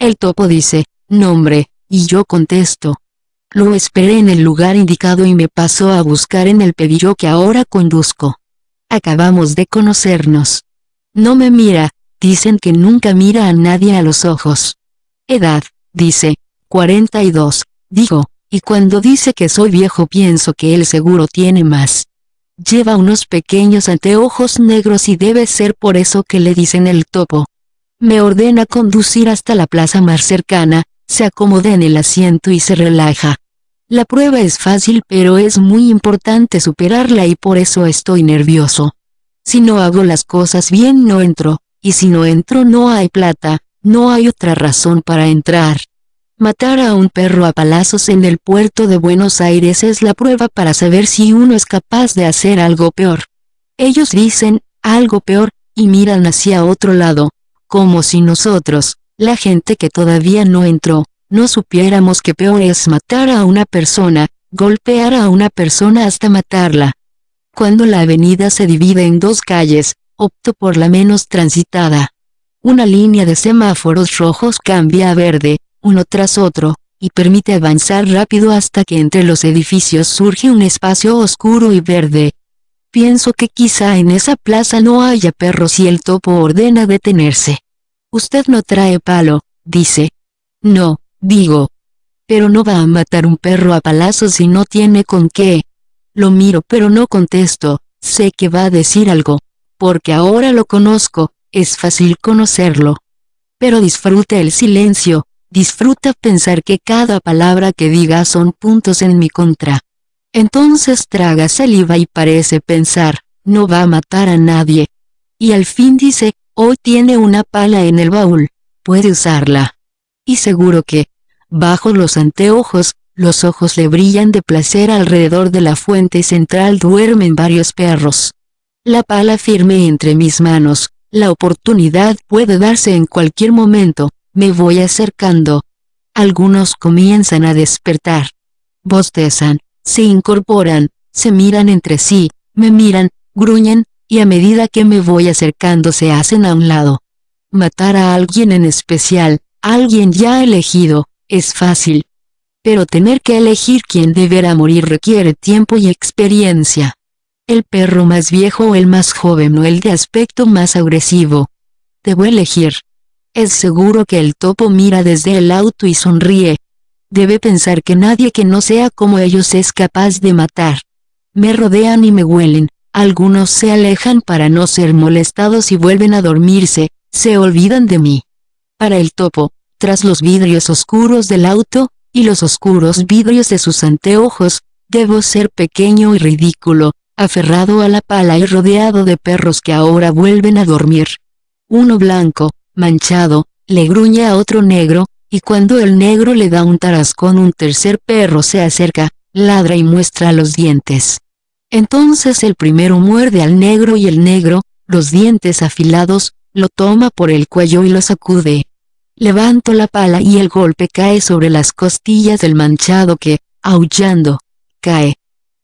El topo dice, nombre, y yo contesto. Lo esperé en el lugar indicado y me pasó a buscar en el pedillo que ahora conduzco. Acabamos de conocernos. No me mira, dicen que nunca mira a nadie a los ojos. Edad, dice, 42, digo, y cuando dice que soy viejo pienso que él seguro tiene más. Lleva unos pequeños anteojos negros y debe ser por eso que le dicen el topo. Me ordena conducir hasta la plaza más cercana, se acomoda en el asiento y se relaja. La prueba es fácil pero es muy importante superarla y por eso estoy nervioso. Si no hago las cosas bien no entro, y si no entro no hay plata, no hay otra razón para entrar. Matar a un perro a palazos en el puerto de Buenos Aires es la prueba para saber si uno es capaz de hacer algo peor. Ellos dicen, algo peor, y miran hacia otro lado, como si nosotros, la gente que todavía no entró, no supiéramos que peor es matar a una persona, golpear a una persona hasta matarla. Cuando la avenida se divide en dos calles, opto por la menos transitada. Una línea de semáforos rojos cambia a verde, uno tras otro, y permite avanzar rápido hasta que entre los edificios surge un espacio oscuro y verde, Pienso que quizá en esa plaza no haya perros y el topo ordena detenerse. Usted no trae palo, dice. No, digo. Pero no va a matar un perro a palazos si no tiene con qué. Lo miro pero no contesto, sé que va a decir algo. Porque ahora lo conozco, es fácil conocerlo. Pero disfruta el silencio, disfruta pensar que cada palabra que diga son puntos en mi contra. Entonces traga saliva y parece pensar, no va a matar a nadie. Y al fin dice, hoy tiene una pala en el baúl, puede usarla. Y seguro que, bajo los anteojos, los ojos le brillan de placer alrededor de la fuente central duermen varios perros. La pala firme entre mis manos, la oportunidad puede darse en cualquier momento, me voy acercando. Algunos comienzan a despertar. Bostezan, se incorporan, se miran entre sí, me miran, gruñen, y a medida que me voy acercando se hacen a un lado. Matar a alguien en especial, alguien ya elegido, es fácil. Pero tener que elegir quién deberá morir requiere tiempo y experiencia. El perro más viejo o el más joven o el de aspecto más agresivo. Debo elegir. Es seguro que el topo mira desde el auto y sonríe, debe pensar que nadie que no sea como ellos es capaz de matar. Me rodean y me huelen, algunos se alejan para no ser molestados y vuelven a dormirse, se olvidan de mí. Para el topo, tras los vidrios oscuros del auto, y los oscuros vidrios de sus anteojos, debo ser pequeño y ridículo, aferrado a la pala y rodeado de perros que ahora vuelven a dormir. Uno blanco, manchado, le gruñe a otro negro, y cuando el negro le da un tarascón un tercer perro se acerca, ladra y muestra los dientes. Entonces el primero muerde al negro y el negro, los dientes afilados, lo toma por el cuello y lo sacude. Levanto la pala y el golpe cae sobre las costillas del manchado que, aullando, cae.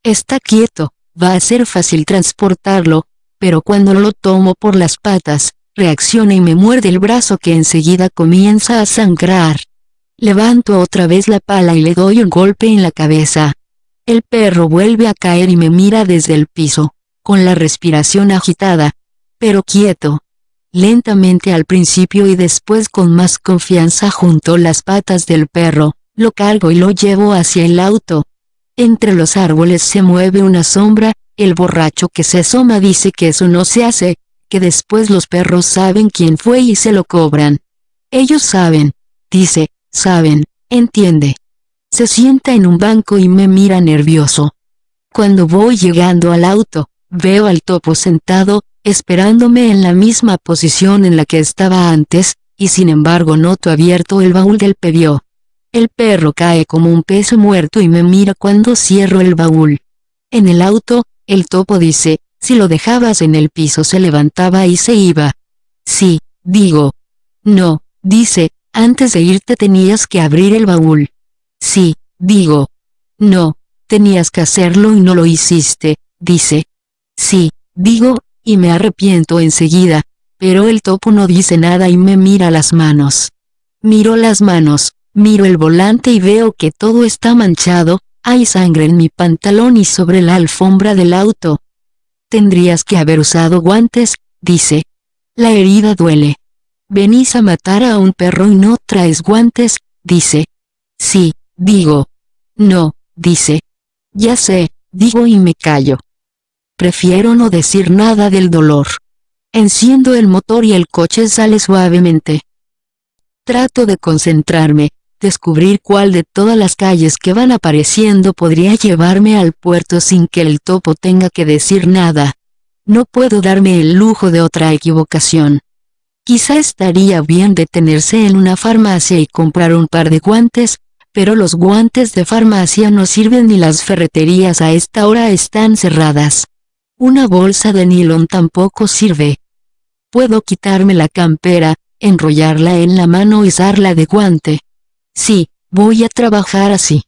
Está quieto, va a ser fácil transportarlo, pero cuando lo tomo por las patas, reacciona y me muerde el brazo que enseguida comienza a sangrar. Levanto otra vez la pala y le doy un golpe en la cabeza. El perro vuelve a caer y me mira desde el piso, con la respiración agitada, pero quieto. Lentamente al principio y después con más confianza junto las patas del perro, lo cargo y lo llevo hacia el auto. Entre los árboles se mueve una sombra, el borracho que se asoma dice que eso no se hace, que después los perros saben quién fue y se lo cobran. Ellos saben, dice, saben, entiende. Se sienta en un banco y me mira nervioso. Cuando voy llegando al auto, veo al topo sentado, esperándome en la misma posición en la que estaba antes, y sin embargo noto abierto el baúl del pedió. El perro cae como un peso muerto y me mira cuando cierro el baúl. En el auto, el topo dice, si lo dejabas en el piso se levantaba y se iba. Sí, digo. No, dice, antes de irte tenías que abrir el baúl. Sí, digo. No, tenías que hacerlo y no lo hiciste, dice. Sí, digo, y me arrepiento enseguida, pero el topo no dice nada y me mira las manos. Miro las manos, miro el volante y veo que todo está manchado, hay sangre en mi pantalón y sobre la alfombra del auto tendrías que haber usado guantes, dice. La herida duele. Venís a matar a un perro y no traes guantes, dice. Sí, digo. No, dice. Ya sé, digo y me callo. Prefiero no decir nada del dolor. Enciendo el motor y el coche sale suavemente. Trato de concentrarme, descubrir cuál de todas las calles que van apareciendo podría llevarme al puerto sin que el topo tenga que decir nada. No puedo darme el lujo de otra equivocación. Quizá estaría bien detenerse en una farmacia y comprar un par de guantes, pero los guantes de farmacia no sirven ni las ferreterías a esta hora están cerradas. Una bolsa de nylon tampoco sirve. Puedo quitarme la campera, enrollarla en la mano y usarla de guante Sí, voy a trabajar así.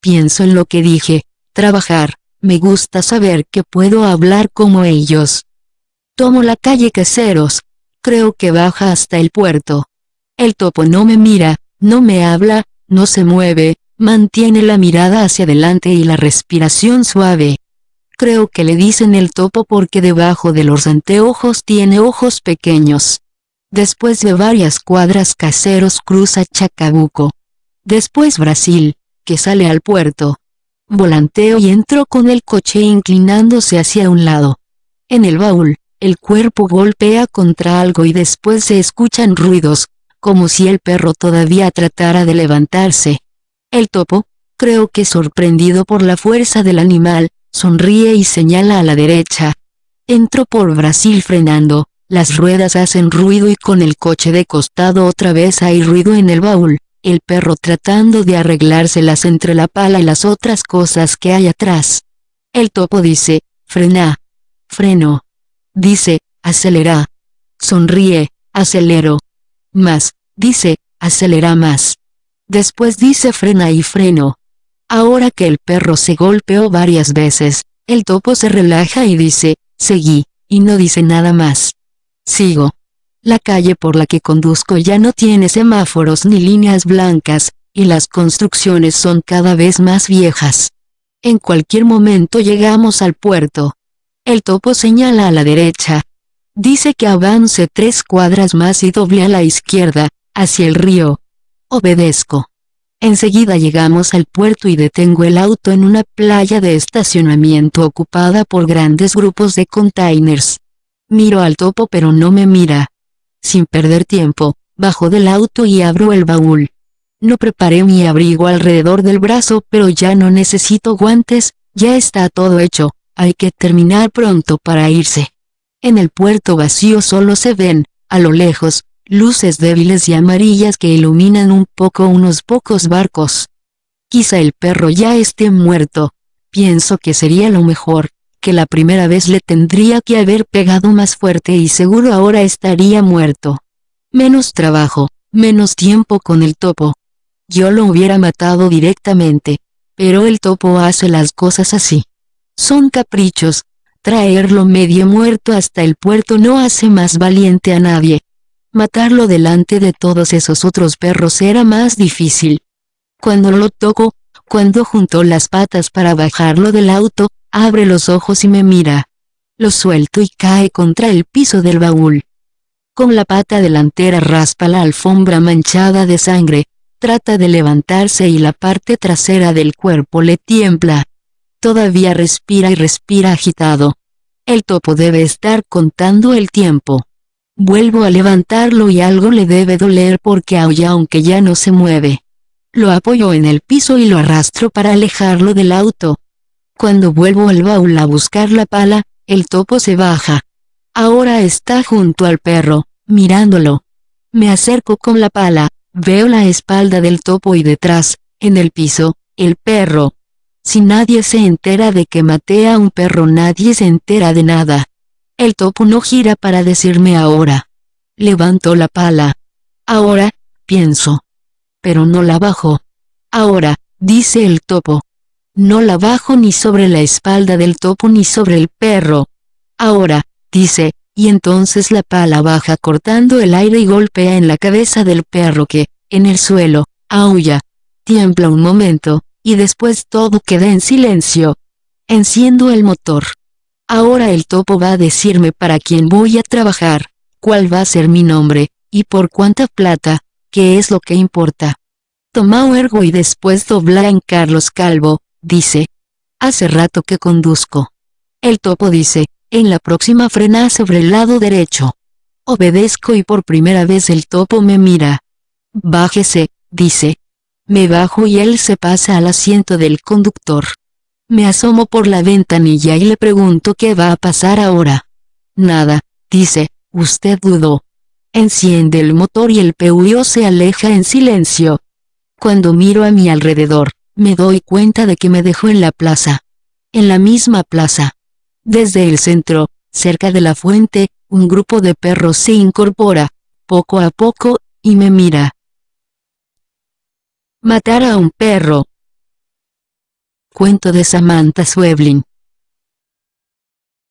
Pienso en lo que dije, trabajar, me gusta saber que puedo hablar como ellos. Tomo la calle Caseros, creo que baja hasta el puerto. El topo no me mira, no me habla, no se mueve, mantiene la mirada hacia adelante y la respiración suave. Creo que le dicen el topo porque debajo de los anteojos tiene ojos pequeños. Después de varias cuadras caseros cruza Chacabuco. Después Brasil, que sale al puerto. Volanteo y entró con el coche inclinándose hacia un lado. En el baúl, el cuerpo golpea contra algo y después se escuchan ruidos, como si el perro todavía tratara de levantarse. El topo, creo que sorprendido por la fuerza del animal, sonríe y señala a la derecha. Entró por Brasil frenando, las ruedas hacen ruido y con el coche de costado otra vez hay ruido en el baúl, el perro tratando de arreglárselas entre la pala y las otras cosas que hay atrás. El topo dice, frena. Freno. Dice, acelera. Sonríe, acelero. Más, dice, acelera más. Después dice frena y freno. Ahora que el perro se golpeó varias veces, el topo se relaja y dice, seguí, y no dice nada más. Sigo. La calle por la que conduzco ya no tiene semáforos ni líneas blancas, y las construcciones son cada vez más viejas. En cualquier momento llegamos al puerto. El topo señala a la derecha. Dice que avance tres cuadras más y doble a la izquierda, hacia el río. Obedezco. Enseguida llegamos al puerto y detengo el auto en una playa de estacionamiento ocupada por grandes grupos de containers. Miro al topo pero no me mira. Sin perder tiempo, bajo del auto y abro el baúl. No preparé mi abrigo alrededor del brazo pero ya no necesito guantes, ya está todo hecho, hay que terminar pronto para irse. En el puerto vacío solo se ven, a lo lejos, luces débiles y amarillas que iluminan un poco unos pocos barcos. Quizá el perro ya esté muerto, pienso que sería lo mejor que la primera vez le tendría que haber pegado más fuerte y seguro ahora estaría muerto. Menos trabajo, menos tiempo con el topo. Yo lo hubiera matado directamente, pero el topo hace las cosas así. Son caprichos, traerlo medio muerto hasta el puerto no hace más valiente a nadie. Matarlo delante de todos esos otros perros era más difícil. Cuando lo tocó, cuando juntó las patas para bajarlo del auto, abre los ojos y me mira. Lo suelto y cae contra el piso del baúl. Con la pata delantera raspa la alfombra manchada de sangre, trata de levantarse y la parte trasera del cuerpo le tiembla. Todavía respira y respira agitado. El topo debe estar contando el tiempo. Vuelvo a levantarlo y algo le debe doler porque aulla aunque ya no se mueve. Lo apoyo en el piso y lo arrastro para alejarlo del auto. Cuando vuelvo al baúl a buscar la pala, el topo se baja. Ahora está junto al perro, mirándolo. Me acerco con la pala, veo la espalda del topo y detrás, en el piso, el perro. Si nadie se entera de que maté a un perro nadie se entera de nada. El topo no gira para decirme ahora. Levanto la pala. Ahora, pienso. Pero no la bajo. Ahora, dice el topo no la bajo ni sobre la espalda del topo ni sobre el perro. Ahora, dice, y entonces la pala baja cortando el aire y golpea en la cabeza del perro que, en el suelo, aúlla, tiembla un momento, y después todo queda en silencio. Enciendo el motor. Ahora el topo va a decirme para quién voy a trabajar, cuál va a ser mi nombre, y por cuánta plata, qué es lo que importa. Toma ergo y después dobla en Carlos Calvo, dice. Hace rato que conduzco. El topo dice, en la próxima frena sobre el lado derecho. Obedezco y por primera vez el topo me mira. Bájese, dice. Me bajo y él se pasa al asiento del conductor. Me asomo por la ventanilla y le pregunto qué va a pasar ahora. Nada, dice, usted dudó. Enciende el motor y el PUIO se aleja en silencio. Cuando miro a mi alrededor, me doy cuenta de que me dejó en la plaza. En la misma plaza. Desde el centro, cerca de la fuente, un grupo de perros se incorpora, poco a poco, y me mira. Matar a un perro. Cuento de Samantha Sueblin.